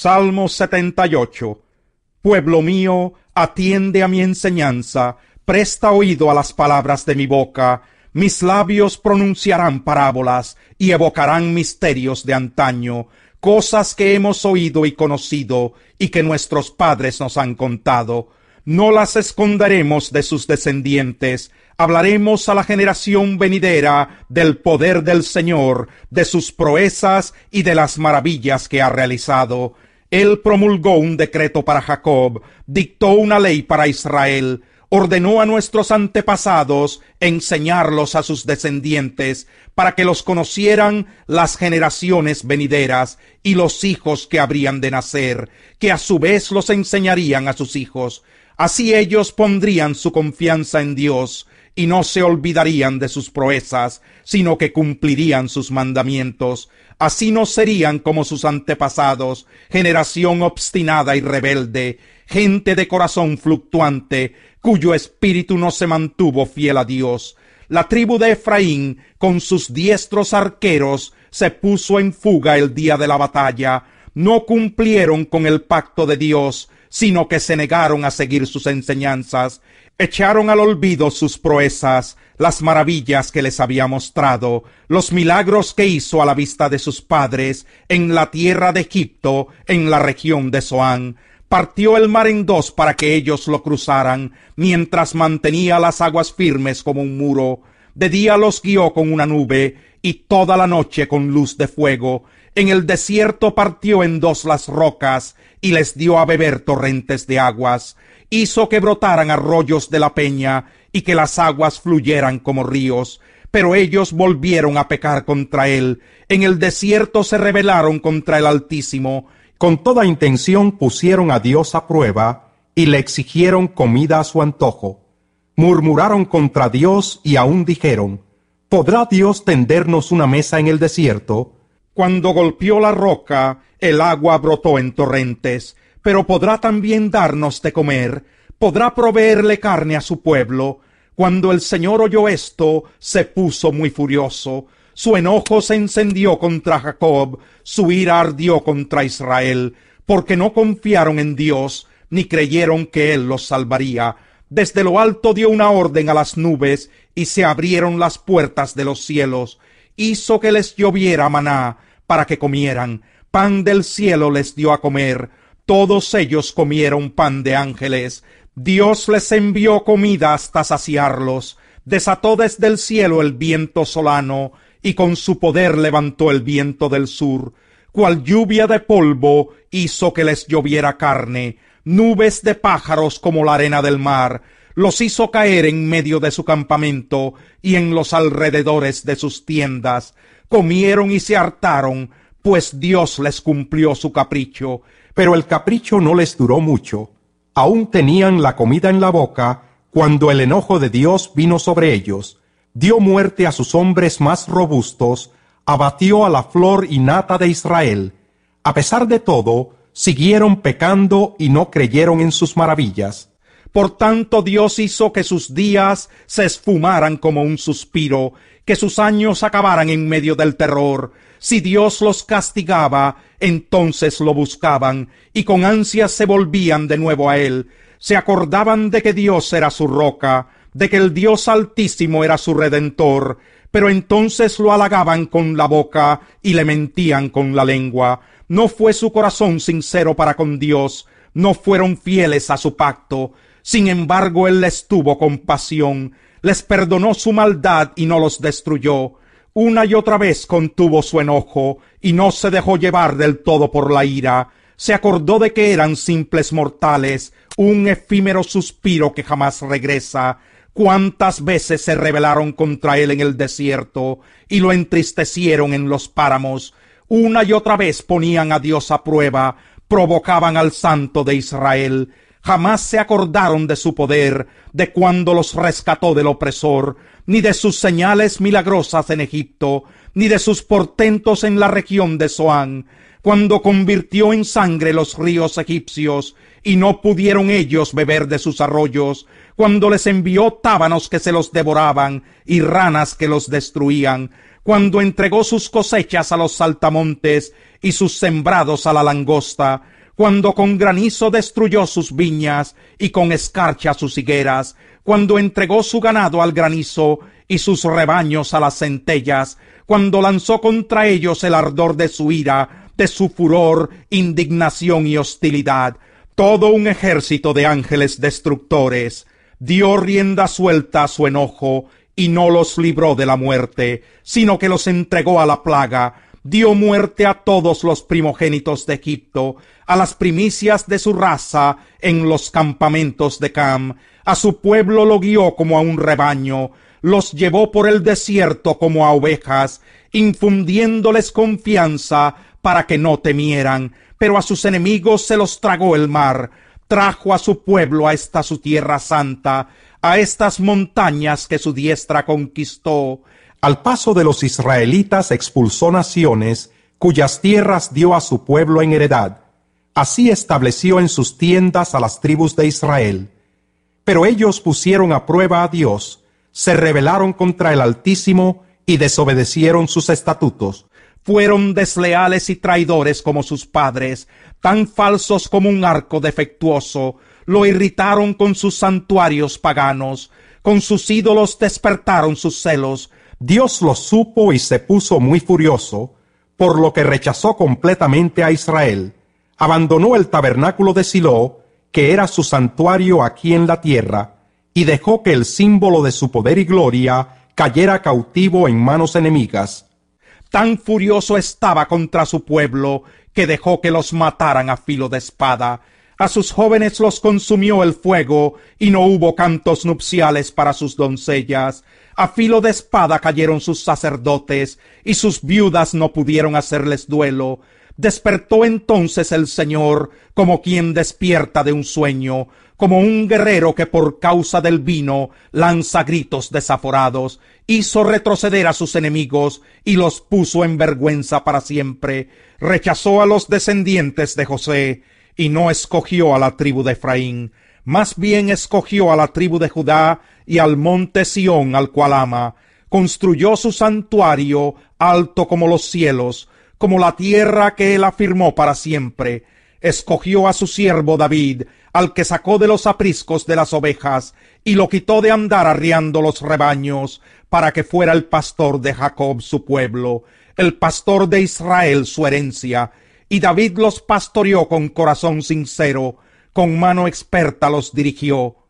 Salmo 78. Pueblo mío, atiende a mi enseñanza, presta oído a las palabras de mi boca, mis labios pronunciarán parábolas y evocarán misterios de antaño, cosas que hemos oído y conocido y que nuestros padres nos han contado. No las esconderemos de sus descendientes, hablaremos a la generación venidera del poder del Señor, de sus proezas y de las maravillas que ha realizado él promulgó un decreto para Jacob, dictó una ley para Israel, ordenó a nuestros antepasados enseñarlos a sus descendientes, para que los conocieran las generaciones venideras y los hijos que habrían de nacer, que a su vez los enseñarían a sus hijos. Así ellos pondrían su confianza en Dios y no se olvidarían de sus proezas, sino que cumplirían sus mandamientos. Así no serían como sus antepasados, generación obstinada y rebelde, gente de corazón fluctuante, cuyo espíritu no se mantuvo fiel a Dios. La tribu de Efraín, con sus diestros arqueros, se puso en fuga el día de la batalla. No cumplieron con el pacto de Dios, sino que se negaron a seguir sus enseñanzas, echaron al olvido sus proezas, las maravillas que les había mostrado, los milagros que hizo a la vista de sus padres en la tierra de Egipto, en la región de Zoán, partió el mar en dos para que ellos lo cruzaran, mientras mantenía las aguas firmes como un muro. De día los guió con una nube, y toda la noche con luz de fuego, en el desierto partió en dos las rocas y les dio a beber torrentes de aguas, hizo que brotaran arroyos de la peña y que las aguas fluyeran como ríos, pero ellos volvieron a pecar contra él, en el desierto se rebelaron contra el Altísimo, con toda intención pusieron a Dios a prueba y le exigieron comida a su antojo, murmuraron contra Dios y aún dijeron, ¿Podrá Dios tendernos una mesa en el desierto? Cuando golpeó la roca, el agua brotó en torrentes, pero podrá también darnos de comer, podrá proveerle carne a su pueblo. Cuando el Señor oyó esto, se puso muy furioso, su enojo se encendió contra Jacob, su ira ardió contra Israel, porque no confiaron en Dios, ni creyeron que Él los salvaría. Desde lo alto dio una orden a las nubes, y se abrieron las puertas de los cielos, hizo que les lloviera maná para que comieran, pan del cielo les dio a comer, todos ellos comieron pan de ángeles, Dios les envió comida hasta saciarlos, desató desde el cielo el viento solano, y con su poder levantó el viento del sur, cual lluvia de polvo hizo que les lloviera carne, nubes de pájaros como la arena del mar, los hizo caer en medio de su campamento y en los alrededores de sus tiendas. Comieron y se hartaron, pues Dios les cumplió su capricho. Pero el capricho no les duró mucho. Aún tenían la comida en la boca cuando el enojo de Dios vino sobre ellos. Dio muerte a sus hombres más robustos, abatió a la flor y nata de Israel. A pesar de todo, siguieron pecando y no creyeron en sus maravillas. Por tanto Dios hizo que sus días se esfumaran como un suspiro, que sus años acabaran en medio del terror. Si Dios los castigaba, entonces lo buscaban, y con ansias se volvían de nuevo a Él. Se acordaban de que Dios era su roca, de que el Dios altísimo era su redentor, pero entonces lo halagaban con la boca y le mentían con la lengua. No fue su corazón sincero para con Dios, no fueron fieles a su pacto, sin embargo, él les tuvo compasión, les perdonó su maldad y no los destruyó. Una y otra vez contuvo su enojo y no se dejó llevar del todo por la ira. Se acordó de que eran simples mortales, un efímero suspiro que jamás regresa. Cuántas veces se rebelaron contra él en el desierto y lo entristecieron en los páramos. Una y otra vez ponían a Dios a prueba, provocaban al santo de Israel jamás se acordaron de su poder, de cuando los rescató del opresor, ni de sus señales milagrosas en Egipto, ni de sus portentos en la región de Zoán, cuando convirtió en sangre los ríos egipcios, y no pudieron ellos beber de sus arroyos, cuando les envió tábanos que se los devoraban, y ranas que los destruían, cuando entregó sus cosechas a los saltamontes, y sus sembrados a la langosta, cuando con granizo destruyó sus viñas y con escarcha sus higueras, cuando entregó su ganado al granizo y sus rebaños a las centellas, cuando lanzó contra ellos el ardor de su ira, de su furor, indignación y hostilidad, todo un ejército de ángeles destructores, dio rienda suelta a su enojo y no los libró de la muerte, sino que los entregó a la plaga, dio muerte a todos los primogénitos de Egipto, a las primicias de su raza en los campamentos de Cam, a su pueblo lo guió como a un rebaño, los llevó por el desierto como a ovejas, infundiéndoles confianza para que no temieran, pero a sus enemigos se los tragó el mar, trajo a su pueblo a esta su tierra santa, a estas montañas que su diestra conquistó, al paso de los israelitas expulsó naciones cuyas tierras dio a su pueblo en heredad. Así estableció en sus tiendas a las tribus de Israel. Pero ellos pusieron a prueba a Dios, se rebelaron contra el Altísimo y desobedecieron sus estatutos. Fueron desleales y traidores como sus padres, tan falsos como un arco defectuoso. Lo irritaron con sus santuarios paganos, con sus ídolos despertaron sus celos, Dios lo supo y se puso muy furioso, por lo que rechazó completamente a Israel, abandonó el tabernáculo de Silo, que era su santuario aquí en la tierra, y dejó que el símbolo de su poder y gloria cayera cautivo en manos enemigas. Tan furioso estaba contra su pueblo que dejó que los mataran a filo de espada a sus jóvenes los consumió el fuego, y no hubo cantos nupciales para sus doncellas. A filo de espada cayeron sus sacerdotes, y sus viudas no pudieron hacerles duelo. Despertó entonces el Señor como quien despierta de un sueño, como un guerrero que por causa del vino lanza gritos desaforados, hizo retroceder a sus enemigos y los puso en vergüenza para siempre, rechazó a los descendientes de José, y no escogió a la tribu de Efraín, más bien escogió a la tribu de Judá y al monte Sión al cual ama, construyó su santuario alto como los cielos, como la tierra que él afirmó para siempre. Escogió a su siervo David, al que sacó de los apriscos de las ovejas, y lo quitó de andar arriando los rebaños, para que fuera el pastor de Jacob su pueblo, el pastor de Israel su herencia, y David los pastoreó con corazón sincero, con mano experta los dirigió